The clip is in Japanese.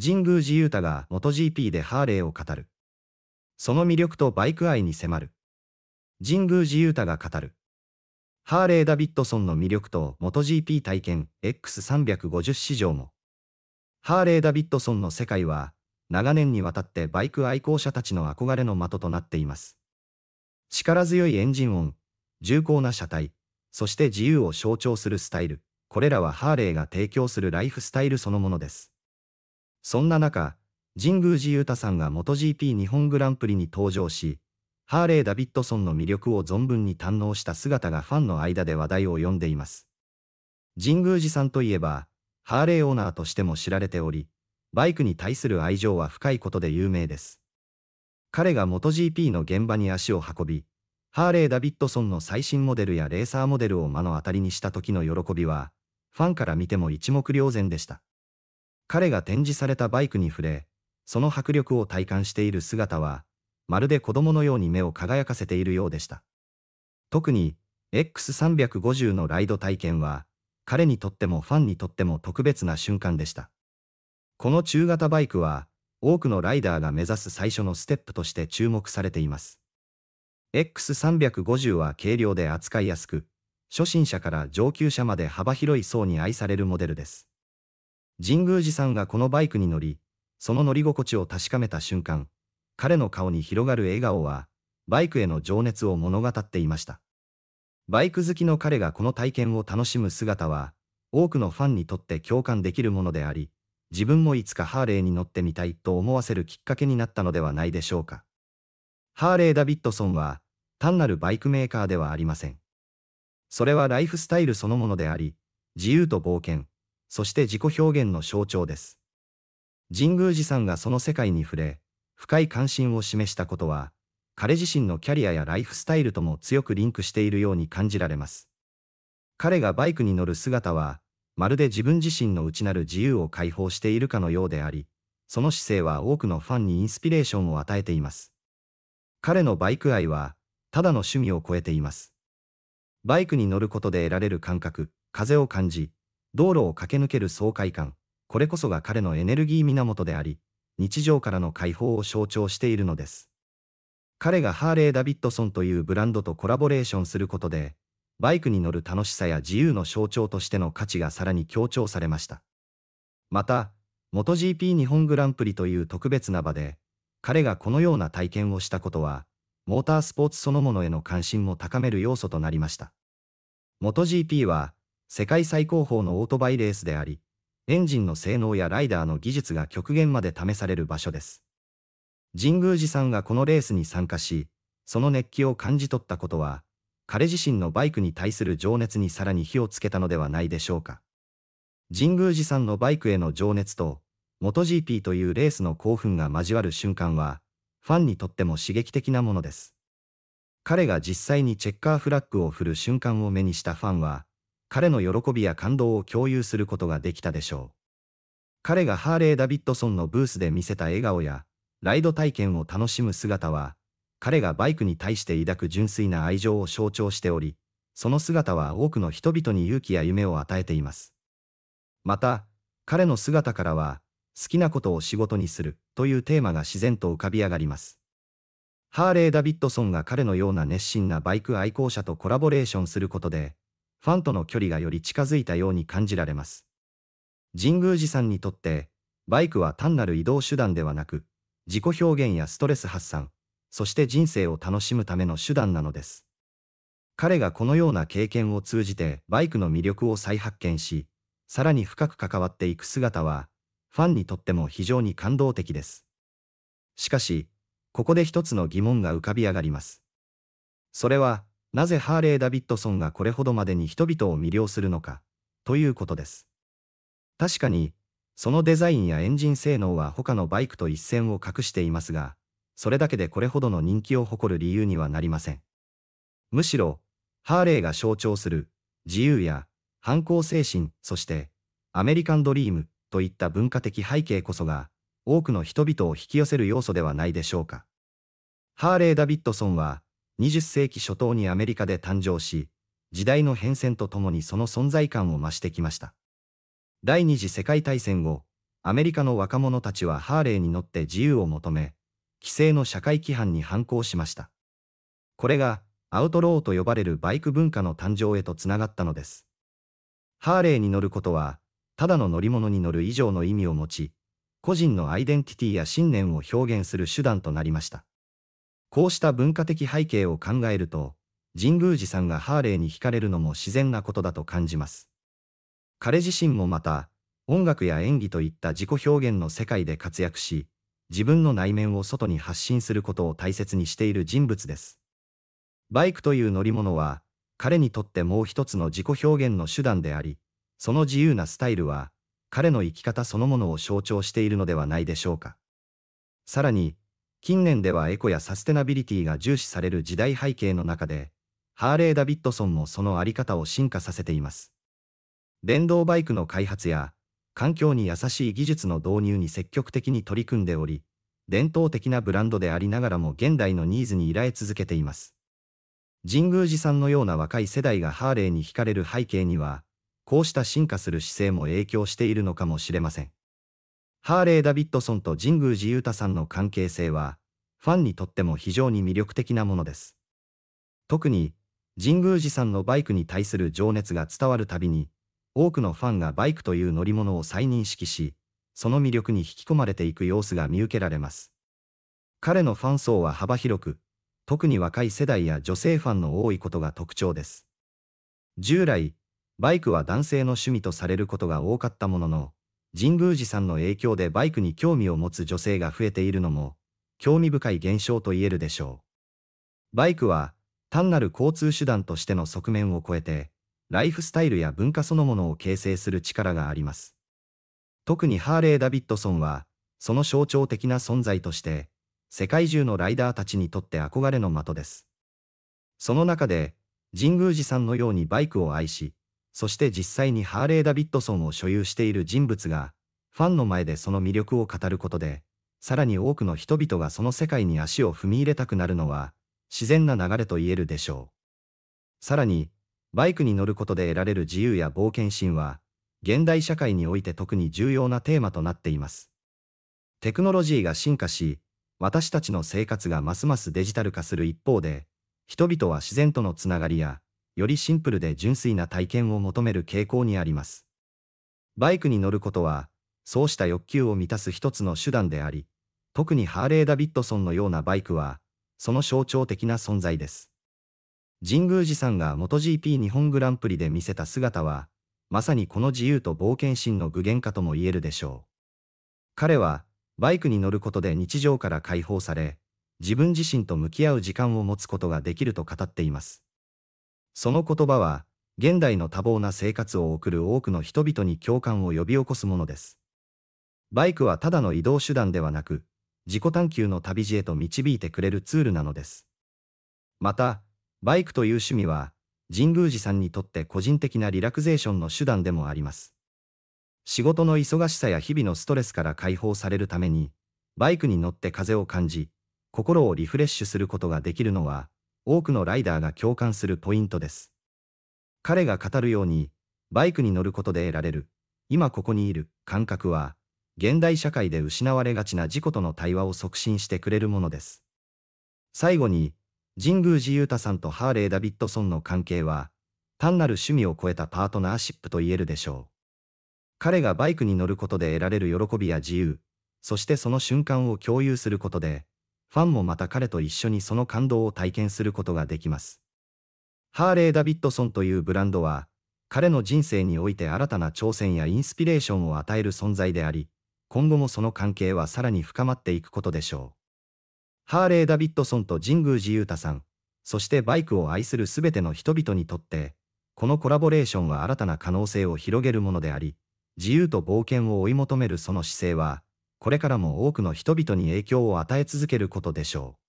神宮寺勇太が MotoGP でハーレーを語る。その魅力とバイク愛に迫る。神宮寺勇太が語る。ハーレー・ダビッドソンの魅力と MotoGP 体験 X350 市場も。ハーレー・ダビッドソンの世界は、長年にわたってバイク愛好者たちの憧れの的となっています。力強いエンジン音、重厚な車体、そして自由を象徴するスタイル、これらはハーレーが提供するライフスタイルそのものです。そんな中、神宮寺勇太さんが MotoGP 日本グランプリに登場し、ハーレー・ダビッドソンの魅力を存分に堪能した姿がファンの間で話題を呼んでいます。神宮寺さんといえば、ハーレーオーナーとしても知られており、バイクに対する愛情は深いことで有名です。彼が MotoGP の現場に足を運び、ハーレー・ダビッドソンの最新モデルやレーサーモデルを目の当たりにした時の喜びは、ファンから見ても一目瞭然でした。彼が展示されたバイクに触れ、その迫力を体感している姿は、まるで子供のように目を輝かせているようでした。特に、X350 のライド体験は、彼にとってもファンにとっても特別な瞬間でした。この中型バイクは、多くのライダーが目指す最初のステップとして注目されています。X350 は軽量で扱いやすく、初心者から上級者まで幅広い層に愛されるモデルです。神宮寺さんがこのバイクに乗り、その乗り心地を確かめた瞬間、彼の顔に広がる笑顔は、バイクへの情熱を物語っていました。バイク好きの彼がこの体験を楽しむ姿は、多くのファンにとって共感できるものであり、自分もいつかハーレーに乗ってみたいと思わせるきっかけになったのではないでしょうか。ハーレー・ダビッドソンは、単なるバイクメーカーではありません。それはライフスタイルそのものであり、自由と冒険、そして自己表現の象徴です。神宮寺さんがその世界に触れ、深い関心を示したことは、彼自身のキャリアやライフスタイルとも強くリンクしているように感じられます。彼がバイクに乗る姿は、まるで自分自身の内なる自由を解放しているかのようであり、その姿勢は多くのファンにインスピレーションを与えています。彼のバイク愛は、ただの趣味を超えています。バイクに乗ることで得られる感覚、風を感じ、道路を駆け抜ける爽快感、これこそが彼のエネルギー源であり、日常からの解放を象徴しているのです。彼がハーレー・ダビッドソンというブランドとコラボレーションすることで、バイクに乗る楽しさや自由の象徴としての価値がさらに強調されました。また、MotoGP 日本グランプリという特別な場で、彼がこのような体験をしたことは、モータースポーツそのものへの関心も高める要素となりました。MotoGP は、世界最高峰のオートバイレースであり、エンジンの性能やライダーの技術が極限まで試される場所です。神宮寺さんがこのレースに参加し、その熱気を感じ取ったことは、彼自身のバイクに対する情熱にさらに火をつけたのではないでしょうか。神宮寺さんのバイクへの情熱と、MotoGP というレースの興奮が交わる瞬間は、ファンにとっても刺激的なものです。彼が実際にチェッカーフラッグを振る瞬間を目にしたファンは、彼の喜びや感動を共有することができたでしょう。彼がハーレー・ダビッドソンのブースで見せた笑顔や、ライド体験を楽しむ姿は、彼がバイクに対して抱く純粋な愛情を象徴しており、その姿は多くの人々に勇気や夢を与えています。また、彼の姿からは、好きなことを仕事にするというテーマが自然と浮かび上がります。ハーレー・ダビッドソンが彼のような熱心なバイク愛好者とコラボレーションすることで、ファンとの距離がより近づいたように感じられます。神宮寺さんにとって、バイクは単なる移動手段ではなく、自己表現やストレス発散、そして人生を楽しむための手段なのです。彼がこのような経験を通じてバイクの魅力を再発見し、さらに深く関わっていく姿は、ファンにとっても非常に感動的です。しかし、ここで一つの疑問が浮かび上がります。それは、なぜハーレー・ダビッドソンがこれほどまでに人々を魅了するのか、ということです。確かに、そのデザインやエンジン性能は他のバイクと一線を画していますが、それだけでこれほどの人気を誇る理由にはなりません。むしろ、ハーレーが象徴する自由や反抗精神、そしてアメリカンドリームといった文化的背景こそが多くの人々を引き寄せる要素ではないでしょうか。ハーレー・ダビッドソンは20世紀初頭にアメリカで誕生し、時代の変遷とともにその存在感を増してきました。第二次世界大戦後、アメリカの若者たちはハーレーに乗って自由を求め、規制の社会規範に反抗しました。これが、アウトローと呼ばれるバイク文化の誕生へとつながったのです。ハーレーに乗ることは、ただの乗り物に乗る以上の意味を持ち、個人のアイデンティティや信念を表現する手段となりました。こうした文化的背景を考えると、神宮寺さんがハーレーに惹かれるのも自然なことだと感じます。彼自身もまた、音楽や演技といった自己表現の世界で活躍し、自分の内面を外に発信することを大切にしている人物です。バイクという乗り物は、彼にとってもう一つの自己表現の手段であり、その自由なスタイルは、彼の生き方そのものを象徴しているのではないでしょうか。さらに、近年ではエコやサステナビリティが重視される時代背景の中で、ハーレー・ダビッドソンもそのあり方を進化させています。電動バイクの開発や、環境に優しい技術の導入に積極的に取り組んでおり、伝統的なブランドでありながらも現代のニーズに依頼続けています。神宮寺さんのような若い世代がハーレーに惹かれる背景には、こうした進化する姿勢も影響しているのかもしれません。ハーレー・ダビッドソンと神宮寺勇太さんの関係性は、ファンにとっても非常に魅力的なものです。特に、神宮寺さんのバイクに対する情熱が伝わるたびに、多くのファンがバイクという乗り物を再認識し、その魅力に引き込まれていく様子が見受けられます。彼のファン層は幅広く、特に若い世代や女性ファンの多いことが特徴です。従来、バイクは男性の趣味とされることが多かったものの、神宮寺さんの影響でバイクに興味を持つ女性が増えているのも、興味深い現象と言えるでしょう。バイクは、単なる交通手段としての側面を超えて、ライフスタイルや文化そのものを形成する力があります。特にハーレー・ダビッドソンは、その象徴的な存在として、世界中のライダーたちにとって憧れの的です。その中で、神宮寺さんのようにバイクを愛し、そして実際にハーレー・ダビッドソンを所有している人物が、ファンの前でその魅力を語ることで、さらに多くの人々がその世界に足を踏み入れたくなるのは、自然な流れと言えるでしょう。さらに、バイクに乗ることで得られる自由や冒険心は、現代社会において特に重要なテーマとなっています。テクノロジーが進化し、私たちの生活がますますデジタル化する一方で、人々は自然とのつながりや、よりシンプルで純粋な体験を求める傾向にあります。バイクに乗ることは、そうした欲求を満たす一つの手段であり、特にハーレー・ダビッドソンのようなバイクは、その象徴的な存在です。神宮寺さんが MotoGP 日本グランプリで見せた姿は、まさにこの自由と冒険心の具現化とも言えるでしょう。彼は、バイクに乗ることで日常から解放され、自分自身と向き合う時間を持つことができると語っています。その言葉は、現代の多忙な生活を送る多くの人々に共感を呼び起こすものです。バイクはただの移動手段ではなく、自己探求の旅路へと導いてくれるツールなのです。また、バイクという趣味は、神宮寺さんにとって個人的なリラクゼーションの手段でもあります。仕事の忙しさや日々のストレスから解放されるために、バイクに乗って風を感じ、心をリフレッシュすることができるのは、多くのライダーが共感するポイントです。彼が語るように、バイクに乗ることで得られる、今ここにいる感覚は、現代社会で失われがちな事故との対話を促進してくれるものです。最後に、神宮寺勇太さんとハーレー・ダビッドソンの関係は、単なる趣味を超えたパートナーシップと言えるでしょう。彼がバイクに乗ることで得られる喜びや自由、そしてその瞬間を共有することで、ファンもまた彼と一緒にその感動を体験することができます。ハーレー・ダビッドソンというブランドは、彼の人生において新たな挑戦やインスピレーションを与える存在であり、今後もその関係はさらに深まっていくことでしょう。ハーレー・ダビッドソンと神宮寺勇太さん、そしてバイクを愛するすべての人々にとって、このコラボレーションは新たな可能性を広げるものであり、自由と冒険を追い求めるその姿勢は、これからも多くの人々に影響を与え続けることでしょう。